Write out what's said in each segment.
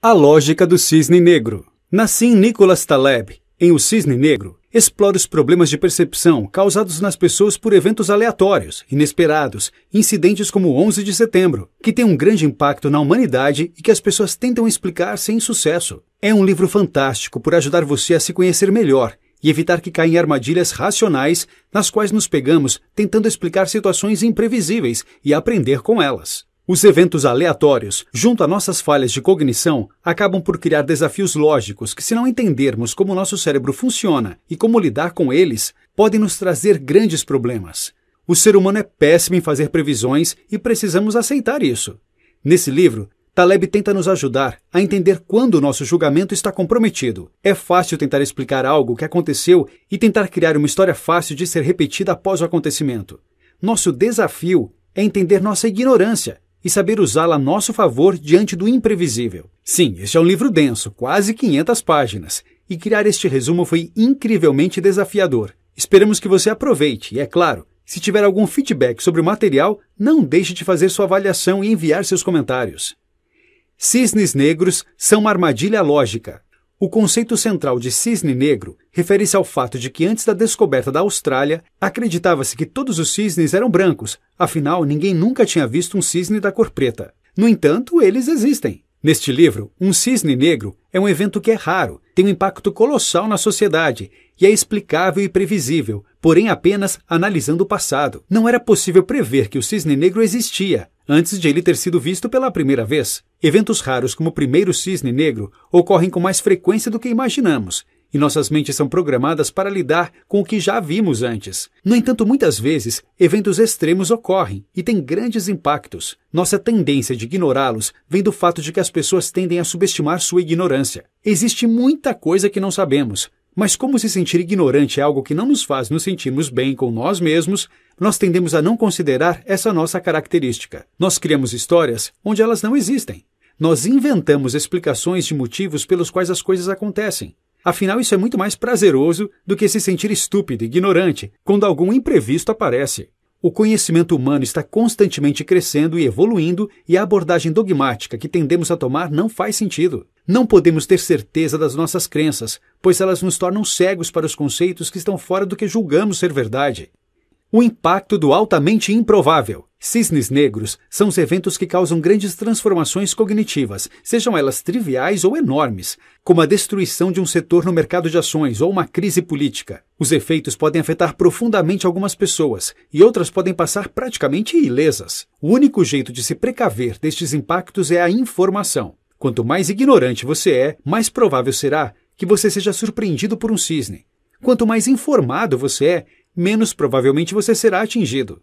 A lógica do cisne negro. Nassim Nicholas Taleb, em O Cisne Negro, explora os problemas de percepção causados nas pessoas por eventos aleatórios, inesperados, incidentes como o 11 de setembro, que tem um grande impacto na humanidade e que as pessoas tentam explicar sem sucesso. É um livro fantástico por ajudar você a se conhecer melhor e evitar que caia em armadilhas racionais nas quais nos pegamos tentando explicar situações imprevisíveis e aprender com elas. Os eventos aleatórios, junto a nossas falhas de cognição, acabam por criar desafios lógicos que, se não entendermos como nosso cérebro funciona e como lidar com eles, podem nos trazer grandes problemas. O ser humano é péssimo em fazer previsões e precisamos aceitar isso. Nesse livro, Taleb tenta nos ajudar a entender quando o nosso julgamento está comprometido. É fácil tentar explicar algo que aconteceu e tentar criar uma história fácil de ser repetida após o acontecimento. Nosso desafio é entender nossa ignorância e saber usá-la a nosso favor diante do imprevisível. Sim, este é um livro denso, quase 500 páginas, e criar este resumo foi incrivelmente desafiador. Esperamos que você aproveite e, é claro, se tiver algum feedback sobre o material, não deixe de fazer sua avaliação e enviar seus comentários. Cisnes negros são uma armadilha lógica. O conceito central de cisne negro refere-se ao fato de que antes da descoberta da Austrália, acreditava-se que todos os cisnes eram brancos, afinal, ninguém nunca tinha visto um cisne da cor preta. No entanto, eles existem. Neste livro, um cisne negro é um evento que é raro, tem um impacto colossal na sociedade e é explicável e previsível, porém apenas analisando o passado. Não era possível prever que o cisne negro existia antes de ele ter sido visto pela primeira vez. Eventos raros como o primeiro cisne negro ocorrem com mais frequência do que imaginamos, e nossas mentes são programadas para lidar com o que já vimos antes. No entanto, muitas vezes, eventos extremos ocorrem e têm grandes impactos. Nossa tendência de ignorá-los vem do fato de que as pessoas tendem a subestimar sua ignorância. Existe muita coisa que não sabemos, mas como se sentir ignorante é algo que não nos faz nos sentirmos bem com nós mesmos, nós tendemos a não considerar essa nossa característica. Nós criamos histórias onde elas não existem. Nós inventamos explicações de motivos pelos quais as coisas acontecem. Afinal, isso é muito mais prazeroso do que se sentir estúpido, e ignorante, quando algum imprevisto aparece. O conhecimento humano está constantemente crescendo e evoluindo, e a abordagem dogmática que tendemos a tomar não faz sentido. Não podemos ter certeza das nossas crenças, pois elas nos tornam cegos para os conceitos que estão fora do que julgamos ser verdade. O impacto do altamente improvável. Cisnes negros são os eventos que causam grandes transformações cognitivas, sejam elas triviais ou enormes, como a destruição de um setor no mercado de ações ou uma crise política. Os efeitos podem afetar profundamente algumas pessoas e outras podem passar praticamente ilesas. O único jeito de se precaver destes impactos é a informação. Quanto mais ignorante você é, mais provável será que você seja surpreendido por um cisne. Quanto mais informado você é, menos provavelmente você será atingido.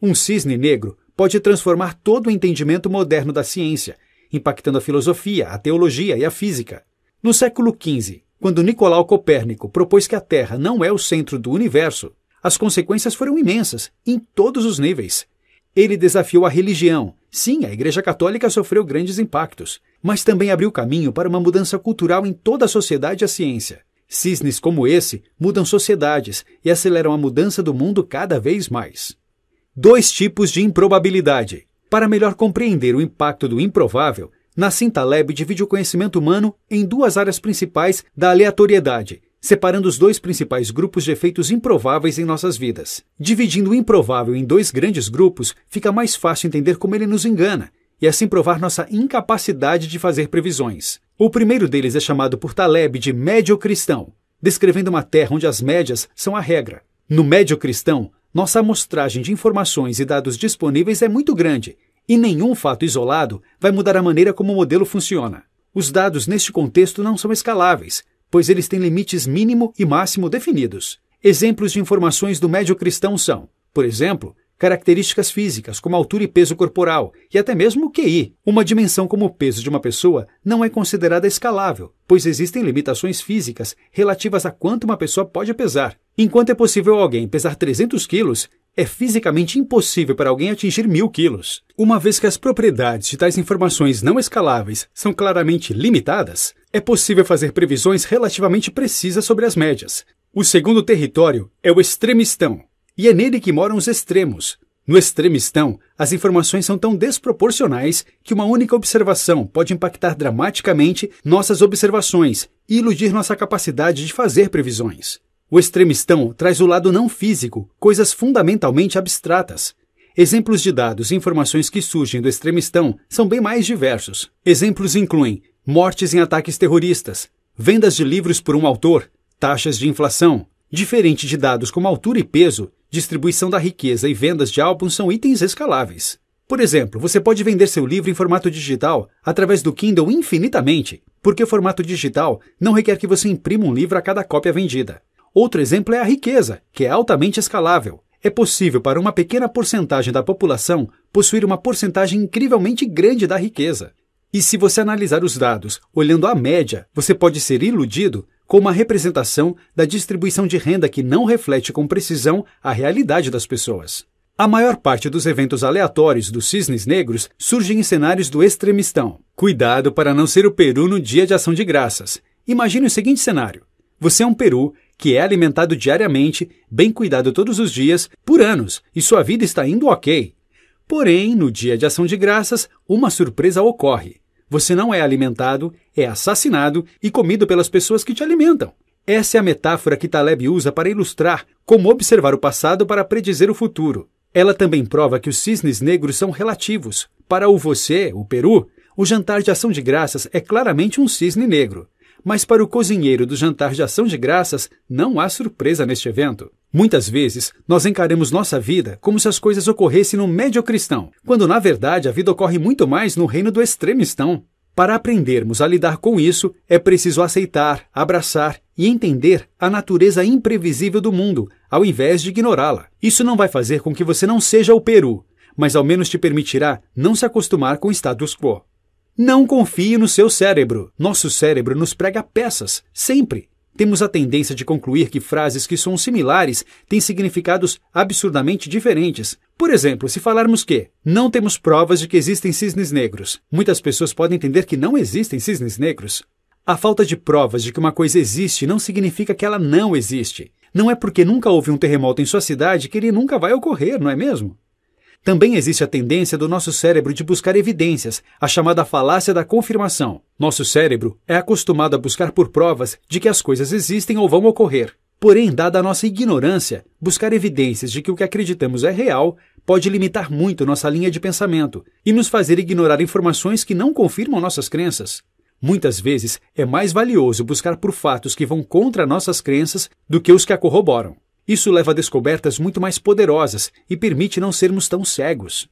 Um cisne negro pode transformar todo o entendimento moderno da ciência, impactando a filosofia, a teologia e a física. No século XV, quando Nicolau Copérnico propôs que a Terra não é o centro do universo, as consequências foram imensas, em todos os níveis. Ele desafiou a religião. Sim, a Igreja Católica sofreu grandes impactos, mas também abriu caminho para uma mudança cultural em toda a sociedade e a ciência. Cisnes como esse mudam sociedades e aceleram a mudança do mundo cada vez mais. Dois tipos de improbabilidade. Para melhor compreender o impacto do improvável, Nassim Taleb divide o conhecimento humano em duas áreas principais da aleatoriedade, separando os dois principais grupos de efeitos improváveis em nossas vidas. Dividindo o improvável em dois grandes grupos, fica mais fácil entender como ele nos engana e assim provar nossa incapacidade de fazer previsões. O primeiro deles é chamado por Taleb de médio cristão, descrevendo uma terra onde as médias são a regra. No médio cristão, nossa amostragem de informações e dados disponíveis é muito grande, e nenhum fato isolado vai mudar a maneira como o modelo funciona. Os dados neste contexto não são escaláveis, pois eles têm limites mínimo e máximo definidos. Exemplos de informações do médio cristão são, por exemplo, características físicas, como altura e peso corporal, e até mesmo o QI. Uma dimensão como o peso de uma pessoa não é considerada escalável, pois existem limitações físicas relativas a quanto uma pessoa pode pesar. Enquanto é possível alguém pesar 300 quilos, é fisicamente impossível para alguém atingir 1.000 quilos. Uma vez que as propriedades de tais informações não escaláveis são claramente limitadas, é possível fazer previsões relativamente precisas sobre as médias. O segundo território é o extremistão, e é nele que moram os extremos. No extremistão, as informações são tão desproporcionais que uma única observação pode impactar dramaticamente nossas observações e iludir nossa capacidade de fazer previsões. O extremistão traz o lado não físico, coisas fundamentalmente abstratas. Exemplos de dados e informações que surgem do extremistão são bem mais diversos. Exemplos incluem mortes em ataques terroristas, vendas de livros por um autor, taxas de inflação. Diferente de dados como altura e peso, Distribuição da riqueza e vendas de álbuns são itens escaláveis. Por exemplo, você pode vender seu livro em formato digital através do Kindle infinitamente, porque o formato digital não requer que você imprima um livro a cada cópia vendida. Outro exemplo é a riqueza, que é altamente escalável. É possível para uma pequena porcentagem da população possuir uma porcentagem incrivelmente grande da riqueza. E se você analisar os dados olhando a média, você pode ser iludido com uma representação da distribuição de renda que não reflete com precisão a realidade das pessoas. A maior parte dos eventos aleatórios dos cisnes negros surgem em cenários do extremistão. Cuidado para não ser o peru no dia de ação de graças. Imagine o seguinte cenário: você é um peru que é alimentado diariamente, bem cuidado todos os dias, por anos, e sua vida está indo ok. Porém, no dia de ação de graças, uma surpresa ocorre. Você não é alimentado, é assassinado e comido pelas pessoas que te alimentam. Essa é a metáfora que Taleb usa para ilustrar como observar o passado para predizer o futuro. Ela também prova que os cisnes negros são relativos. Para o você, o Peru, o jantar de ação de graças é claramente um cisne negro. Mas para o cozinheiro do jantar de ação de graças, não há surpresa neste evento. Muitas vezes, nós encaramos nossa vida como se as coisas ocorressem no médio cristão, quando na verdade a vida ocorre muito mais no reino do extremistão. Para aprendermos a lidar com isso, é preciso aceitar, abraçar e entender a natureza imprevisível do mundo, ao invés de ignorá-la. Isso não vai fazer com que você não seja o Peru, mas ao menos te permitirá não se acostumar com o status quo. Não confie no seu cérebro. Nosso cérebro nos prega peças, sempre. Temos a tendência de concluir que frases que são similares têm significados absurdamente diferentes. Por exemplo, se falarmos que não temos provas de que existem cisnes negros, muitas pessoas podem entender que não existem cisnes negros. A falta de provas de que uma coisa existe não significa que ela não existe. Não é porque nunca houve um terremoto em sua cidade que ele nunca vai ocorrer, não é mesmo? Também existe a tendência do nosso cérebro de buscar evidências, a chamada falácia da confirmação. Nosso cérebro é acostumado a buscar por provas de que as coisas existem ou vão ocorrer. Porém, dada a nossa ignorância, buscar evidências de que o que acreditamos é real pode limitar muito nossa linha de pensamento e nos fazer ignorar informações que não confirmam nossas crenças. Muitas vezes, é mais valioso buscar por fatos que vão contra nossas crenças do que os que a corroboram. Isso leva a descobertas muito mais poderosas e permite não sermos tão cegos.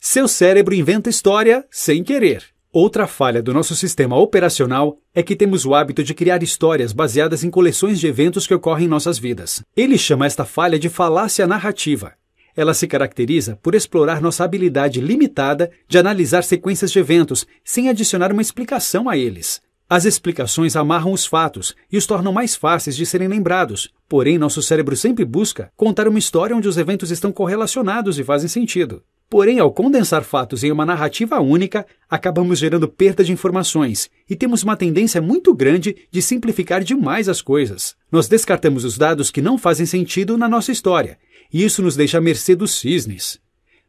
Seu cérebro inventa história sem querer. Outra falha do nosso sistema operacional é que temos o hábito de criar histórias baseadas em coleções de eventos que ocorrem em nossas vidas. Ele chama esta falha de falácia narrativa. Ela se caracteriza por explorar nossa habilidade limitada de analisar sequências de eventos sem adicionar uma explicação a eles. As explicações amarram os fatos e os tornam mais fáceis de serem lembrados, porém, nosso cérebro sempre busca contar uma história onde os eventos estão correlacionados e fazem sentido. Porém, ao condensar fatos em uma narrativa única, acabamos gerando perda de informações e temos uma tendência muito grande de simplificar demais as coisas. Nós descartamos os dados que não fazem sentido na nossa história, e isso nos deixa à mercê dos cisnes.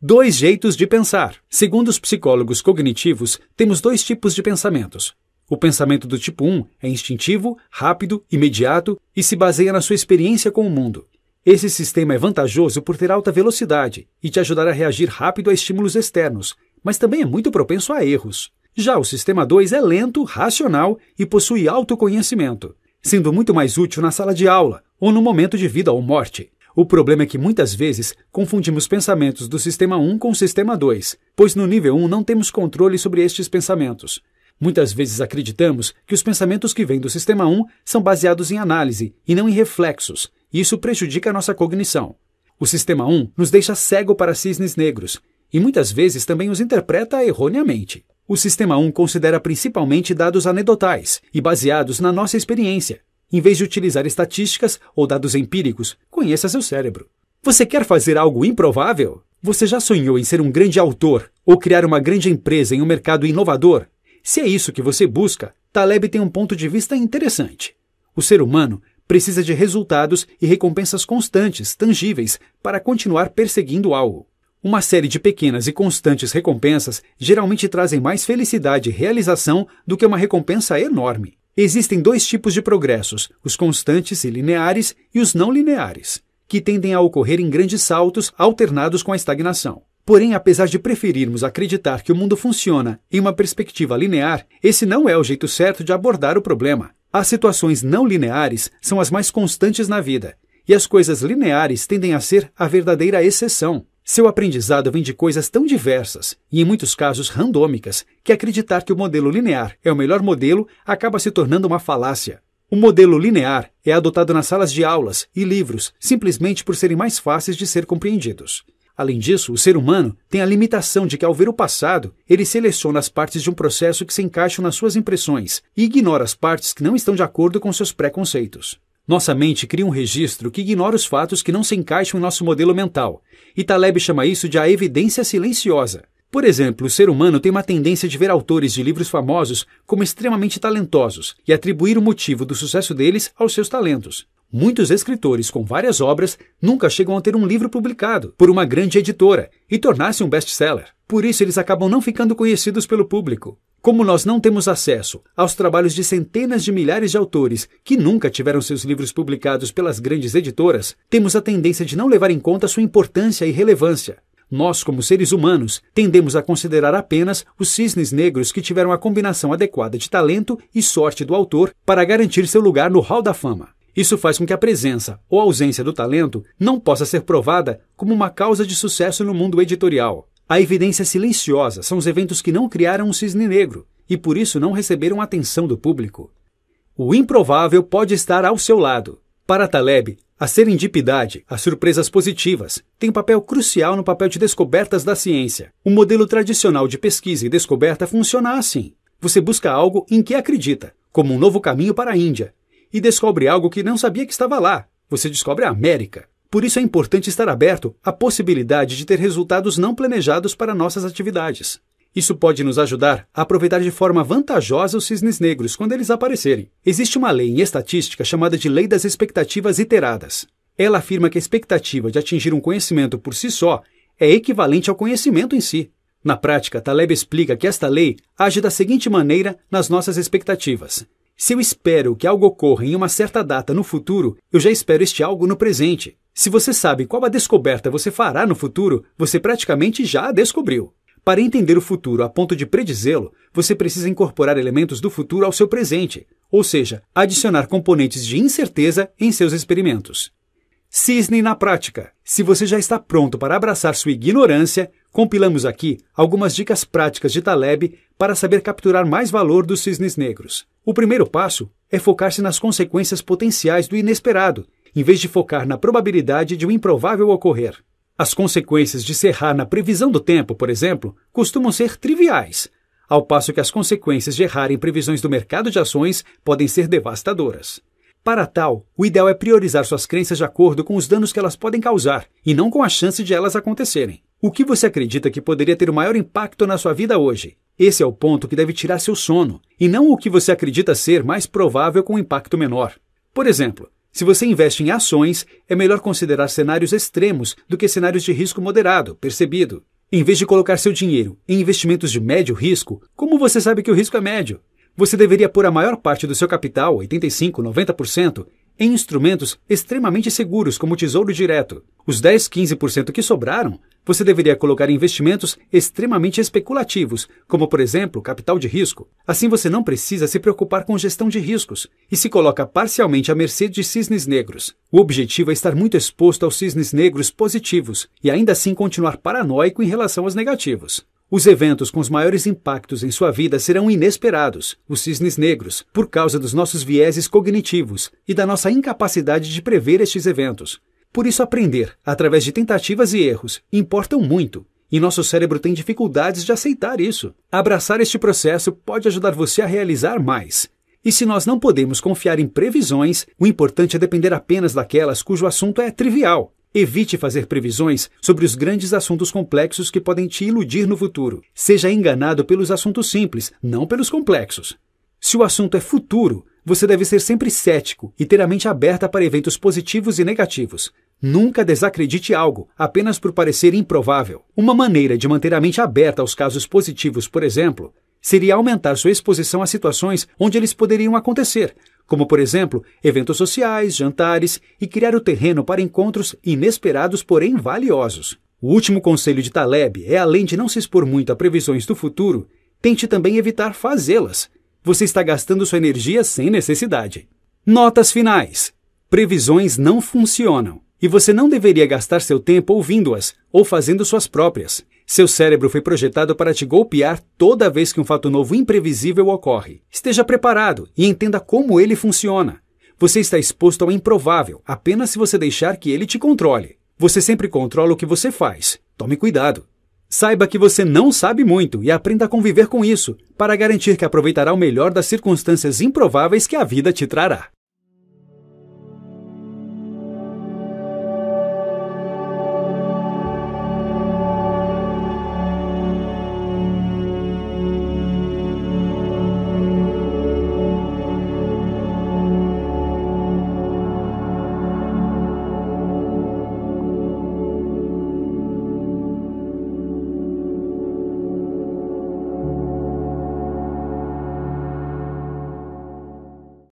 Dois jeitos de pensar. Segundo os psicólogos cognitivos, temos dois tipos de pensamentos: o pensamento do tipo 1 é instintivo, rápido, imediato e se baseia na sua experiência com o mundo. Esse sistema é vantajoso por ter alta velocidade e te ajudar a reagir rápido a estímulos externos, mas também é muito propenso a erros. Já o sistema 2 é lento, racional e possui autoconhecimento, sendo muito mais útil na sala de aula ou no momento de vida ou morte. O problema é que muitas vezes confundimos pensamentos do sistema 1 com o sistema 2, pois no nível 1 não temos controle sobre estes pensamentos. Muitas vezes acreditamos que os pensamentos que vêm do sistema 1 são baseados em análise e não em reflexos, e isso prejudica a nossa cognição. O sistema 1 nos deixa cego para cisnes negros e muitas vezes também os interpreta erroneamente. O sistema 1 considera principalmente dados anedotais e baseados na nossa experiência, em vez de utilizar estatísticas ou dados empíricos. Conheça seu cérebro. Você quer fazer algo improvável? Você já sonhou em ser um grande autor ou criar uma grande empresa em um mercado inovador? Se é isso que você busca, Taleb tem um ponto de vista interessante. O ser humano precisa de resultados e recompensas constantes, tangíveis, para continuar perseguindo algo. Uma série de pequenas e constantes recompensas geralmente trazem mais felicidade e realização do que uma recompensa enorme. Existem dois tipos de progressos, os constantes e lineares e os não lineares, que tendem a ocorrer em grandes saltos alternados com a estagnação. Porém, apesar de preferirmos acreditar que o mundo funciona em uma perspectiva linear, esse não é o jeito certo de abordar o problema. As situações não lineares são as mais constantes na vida, e as coisas lineares tendem a ser a verdadeira exceção. Seu aprendizado vem de coisas tão diversas, e em muitos casos randômicas, que acreditar que o modelo linear é o melhor modelo acaba se tornando uma falácia. O modelo linear é adotado nas salas de aulas e livros simplesmente por serem mais fáceis de ser compreendidos. Além disso, o ser humano tem a limitação de que, ao ver o passado, ele seleciona as partes de um processo que se encaixam nas suas impressões e ignora as partes que não estão de acordo com seus preconceitos. Nossa mente cria um registro que ignora os fatos que não se encaixam em nosso modelo mental, e Taleb chama isso de a evidência silenciosa. Por exemplo, o ser humano tem uma tendência de ver autores de livros famosos como extremamente talentosos e atribuir o motivo do sucesso deles aos seus talentos. Muitos escritores com várias obras nunca chegam a ter um livro publicado por uma grande editora e tornar-se um best-seller. Por isso, eles acabam não ficando conhecidos pelo público. Como nós não temos acesso aos trabalhos de centenas de milhares de autores que nunca tiveram seus livros publicados pelas grandes editoras, temos a tendência de não levar em conta sua importância e relevância. Nós, como seres humanos, tendemos a considerar apenas os cisnes negros que tiveram a combinação adequada de talento e sorte do autor para garantir seu lugar no Hall da Fama. Isso faz com que a presença ou ausência do talento não possa ser provada como uma causa de sucesso no mundo editorial. A evidência silenciosa são os eventos que não criaram um cisne negro e por isso não receberam atenção do público. O improvável pode estar ao seu lado. Para Taleb, a serendipidade, as surpresas positivas, tem um papel crucial no papel de descobertas da ciência. O modelo tradicional de pesquisa e descoberta funciona assim. Você busca algo em que acredita, como um novo caminho para a Índia, e descobre algo que não sabia que estava lá. Você descobre a América. Por isso é importante estar aberto à possibilidade de ter resultados não planejados para nossas atividades. Isso pode nos ajudar a aproveitar de forma vantajosa os cisnes negros quando eles aparecerem. Existe uma lei em estatística chamada de Lei das Expectativas Iteradas. Ela afirma que a expectativa de atingir um conhecimento por si só é equivalente ao conhecimento em si. Na prática, Taleb explica que esta lei age da seguinte maneira nas nossas expectativas. Se eu espero que algo ocorra em uma certa data no futuro, eu já espero este algo no presente. Se você sabe qual a descoberta você fará no futuro, você praticamente já a descobriu. Para entender o futuro a ponto de predizê-lo, você precisa incorporar elementos do futuro ao seu presente, ou seja, adicionar componentes de incerteza em seus experimentos. Cisne na prática. Se você já está pronto para abraçar sua ignorância, compilamos aqui algumas dicas práticas de Taleb para saber capturar mais valor dos cisnes negros. O primeiro passo é focar-se nas consequências potenciais do inesperado, em vez de focar na probabilidade de o um improvável ocorrer. As consequências de se errar na previsão do tempo, por exemplo, costumam ser triviais, ao passo que as consequências de errar em previsões do mercado de ações podem ser devastadoras. Para tal, o ideal é priorizar suas crenças de acordo com os danos que elas podem causar e não com a chance de elas acontecerem. O que você acredita que poderia ter o maior impacto na sua vida hoje? Esse é o ponto que deve tirar seu sono, e não o que você acredita ser mais provável com um impacto menor. Por exemplo, se você investe em ações, é melhor considerar cenários extremos do que cenários de risco moderado, percebido. Em vez de colocar seu dinheiro em investimentos de médio risco, como você sabe que o risco é médio? Você deveria pôr a maior parte do seu capital, 85, 90%, em instrumentos extremamente seguros, como o Tesouro Direto. Os 10, 15% que sobraram, você deveria colocar em investimentos extremamente especulativos, como, por exemplo, capital de risco. Assim você não precisa se preocupar com gestão de riscos e se coloca parcialmente à mercê de cisnes negros. O objetivo é estar muito exposto aos cisnes negros positivos e ainda assim continuar paranoico em relação aos negativos. Os eventos com os maiores impactos em sua vida serão inesperados, os cisnes negros, por causa dos nossos vieses cognitivos e da nossa incapacidade de prever estes eventos. Por isso, aprender, através de tentativas e erros, importam muito, e nosso cérebro tem dificuldades de aceitar isso. Abraçar este processo pode ajudar você a realizar mais. E se nós não podemos confiar em previsões, o importante é depender apenas daquelas cujo assunto é trivial Evite fazer previsões sobre os grandes assuntos complexos que podem te iludir no futuro. Seja enganado pelos assuntos simples, não pelos complexos. Se o assunto é futuro, você deve ser sempre cético e ter a mente aberta para eventos positivos e negativos. Nunca desacredite algo apenas por parecer improvável. Uma maneira de manter a mente aberta aos casos positivos, por exemplo, seria aumentar sua exposição a situações onde eles poderiam acontecer, como, por exemplo, eventos sociais, jantares e criar o terreno para encontros inesperados, porém valiosos. O último conselho de Taleb é, além de não se expor muito a previsões do futuro, tente também evitar fazê-las. Você está gastando sua energia sem necessidade. Notas finais: previsões não funcionam e você não deveria gastar seu tempo ouvindo-as ou fazendo suas próprias. Seu cérebro foi projetado para te golpear toda vez que um fato novo imprevisível ocorre. Esteja preparado e entenda como ele funciona. Você está exposto ao improvável apenas se você deixar que ele te controle. Você sempre controla o que você faz. Tome cuidado. Saiba que você não sabe muito e aprenda a conviver com isso, para garantir que aproveitará o melhor das circunstâncias improváveis que a vida te trará.